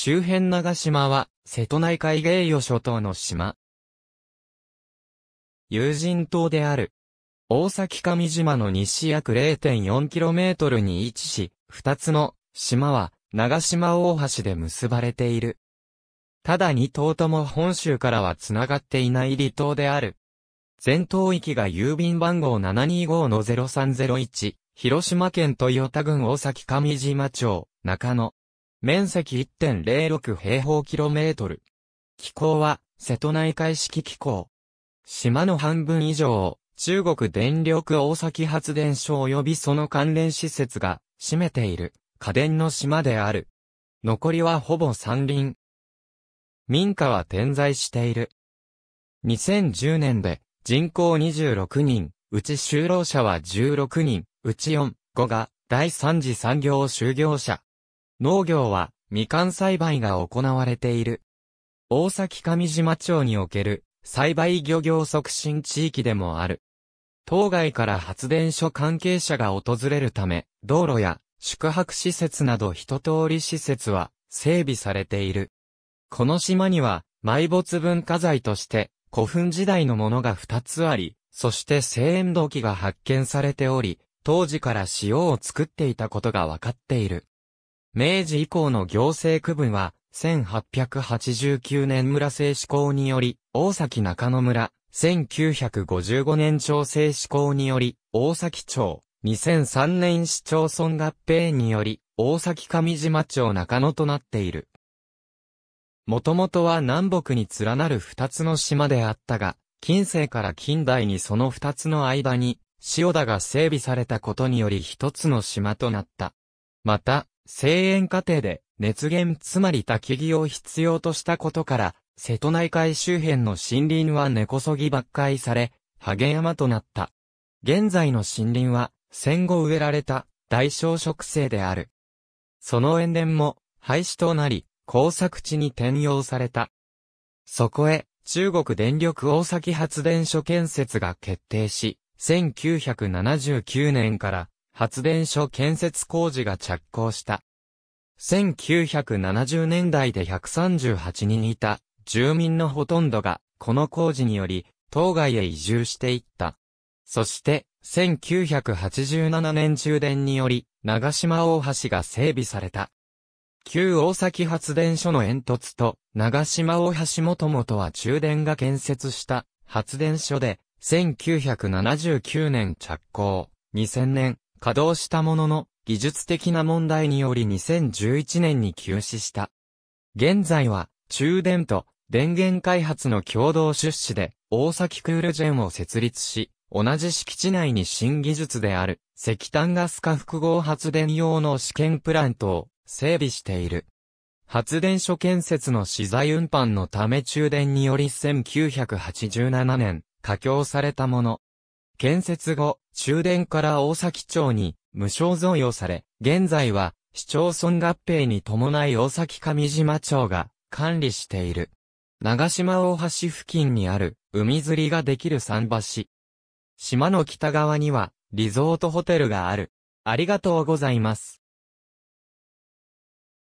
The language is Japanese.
周辺長島は、瀬戸内海芸予諸島の島。有人島である。大崎上島の西約 0.4km に位置し、二つの島は長島大橋で結ばれている。ただ二島とも本州からは繋がっていない離島である。全島域が郵便番号725-0301、広島県豊田郡大崎上島町、中野、面積1.06平方キロメートル。気候は、瀬戸内海式気候。島の半分以上を、中国電力大崎発電所及びその関連施設が、占めている、家電の島である。残りはほぼ山林。民家は点在している。2010年で、人口26人、うち就労者は16人、うち4、5が、第3次産業就業者。農業は、みかん栽培が行われている。大崎上島町における、栽培漁業促進地域でもある。当該から発電所関係者が訪れるため、道路や宿泊施設など一通り施設は整備されている。この島には埋没文化財として古墳時代のものが二つあり、そして製塩土器が発見されており、当時から塩を作っていたことが分かっている。明治以降の行政区分は、1889年村制施行により、大崎中野村、1955年町整施行により、大崎町、2003年市町村合併により、大崎上島町中野となっている。もともとは南北に連なる二つの島であったが、近世から近代にその二つの間に、塩田が整備されたことにより一つの島となった。また、生塩過程で熱源つまり焚き木を必要としたことから、瀬戸内海周辺の森林は根こそぎ伐壊され、ハ山となった。現在の森林は戦後植えられた大小植生である。その塩田も廃止となり、工作地に転用された。そこへ中国電力大崎発電所建設が決定し、1979年から発電所建設工事が着工した。1970年代で138人いた住民のほとんどがこの工事により当該へ移住していった。そして1987年中電により長島大橋が整備された。旧大崎発電所の煙突と長島大橋もともとは中電が建設した発電所で1979年着工、2000年稼働したものの、技術的な問題により2011年に休止した。現在は、中電と電源開発の共同出資で、大崎クールジェンを設立し、同じ敷地内に新技術である、石炭ガス化複合発電用の試験プラントを整備している。発電所建設の資材運搬のため中電により1987年、加強されたもの。建設後、終電から大崎町に無償贈与され、現在は市町村合併に伴い大崎上島町が管理している。長島大橋付近にある海釣りができる桟橋。島の北側にはリゾートホテルがある。ありがとうございます。